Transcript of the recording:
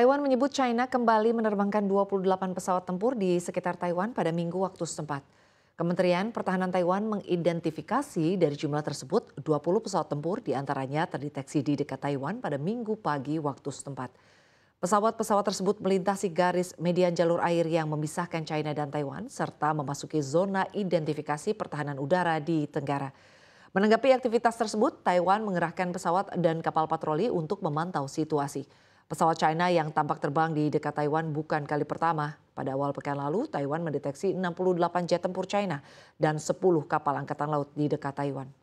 Taiwan menyebut China kembali menerbangkan 28 pesawat tempur di sekitar Taiwan pada minggu waktu setempat. Kementerian Pertahanan Taiwan mengidentifikasi dari jumlah tersebut 20 pesawat tempur diantaranya terdeteksi di dekat Taiwan pada minggu pagi waktu setempat. Pesawat-pesawat tersebut melintasi garis median jalur air yang memisahkan China dan Taiwan serta memasuki zona identifikasi pertahanan udara di Tenggara. Menanggapi aktivitas tersebut, Taiwan mengerahkan pesawat dan kapal patroli untuk memantau situasi. Pesawat China yang tampak terbang di dekat Taiwan bukan kali pertama. Pada awal pekan lalu, Taiwan mendeteksi 68 jet tempur China dan 10 kapal angkatan laut di dekat Taiwan.